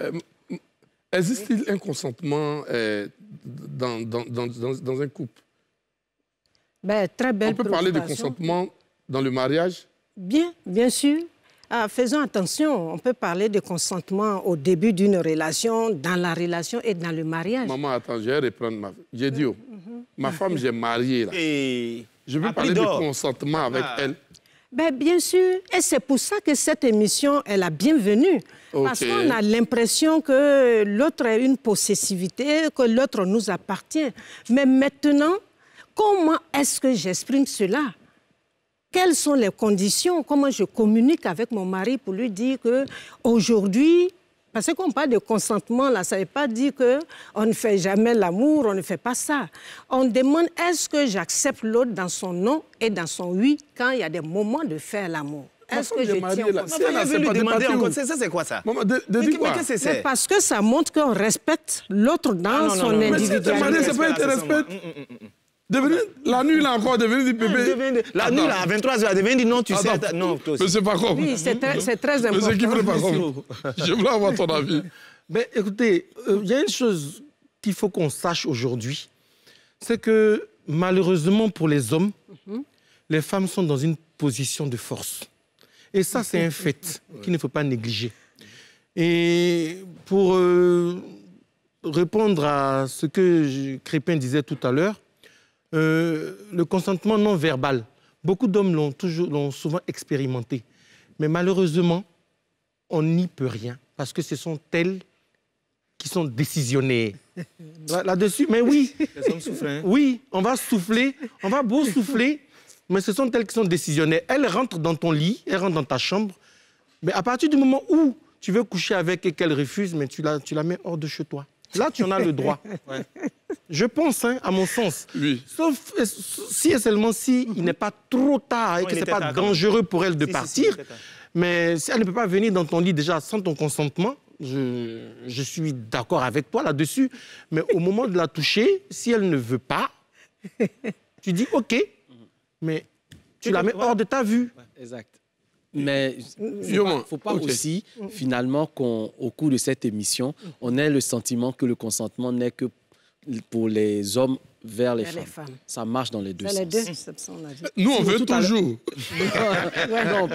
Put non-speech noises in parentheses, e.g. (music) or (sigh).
Euh, existe-t-il un consentement euh, dans, un couple ben, Très belle On peut parler de consentement dans le mariage Bien, bien sûr. Ah, faisons attention, on peut parler de consentement au début d'une relation, dans la relation et dans le mariage. Maman, attends, je vais reprendre ma... J'ai dit, oh, mm-hmm. ma femme, j'ai marié là. Je veux parler de consentement avec ah. elle. Ben, bien sûr, et c'est pour ça que cette émission est la bienvenue. Parce qu'on a l'impression que l'autre est une possessivité, que l'autre nous appartient. Mais maintenant, comment est-ce que j'exprime cela quelles sont les conditions, comment je communique avec mon mari pour lui dire que aujourd'hui, parce qu'on parle de consentement, là, ça ne veut pas dire qu'on ne fait jamais l'amour, on ne fait pas ça. On demande est-ce que j'accepte l'autre dans son nom et dans son oui quand il y a des moments de faire l'amour. Est-ce que je tiens au conseil Ça, c'est quoi ça Maman, de, de mais, quoi? mais qu'est-ce c'est Parce que ça montre qu'on respecte l'autre dans son non, individualité. Mais la nuit, là encore, devenu du bébé. Ah, la nuit, là, à 23h, elle devenu non, tu sais. Non, toi aussi. Monsieur Pacom. Oui, c'est très, très important. Monsieur Kifre Pacom, je veux avoir ton avis. Mais écoutez, euh, il y a une chose qu'il faut qu'on sache aujourd'hui c'est que malheureusement pour les hommes, mhm. les femmes sont dans une position de force. Et ça, c'est un fait qu'il ne faut pas négliger. Et pour euh, répondre à ce que Crépin disait tout à l'heure, euh, le consentement non verbal, beaucoup d'hommes l'ont, toujours, souvent expérimenté. Mais malheureusement, on n'y peut rien parce que ce sont elles qui sont décisionnées. (laughs) Là-dessus, mais oui. Hein. Oui, on va souffler, on va beau souffler, mais ce sont elles qui sont décisionnées. Elles rentrent dans ton lit, elles rentrent dans ta chambre, mais à partir du moment où tu veux coucher avec et qu'elle refuse, mais tu la, tu la mets hors de chez toi. Là, tu en as le droit. Je pense, hein, à mon sens. Sauf euh, si et seulement si il mhm. n'est pas trop tard et que ce n'est pas dangereux pour elle de partir. mais si elle ne peut pas venir dans ton lit déjà sans ton consentement, je, suis d'accord avec toi là-dessus. Mais au moment de la toucher, si elle ne veut pas, tu dis OK, mhm. mais tu la mets hors de ta vue. Exact. Mais il mm. ne faut pas aussi, mm. finalement, qu'au cours de cette émission, mm. on ait le sentiment que le consentement n'est que pour les hommes vers les, femmes. Ça marche dans les deux sens. Nous, on veut toujours. (laughs) non,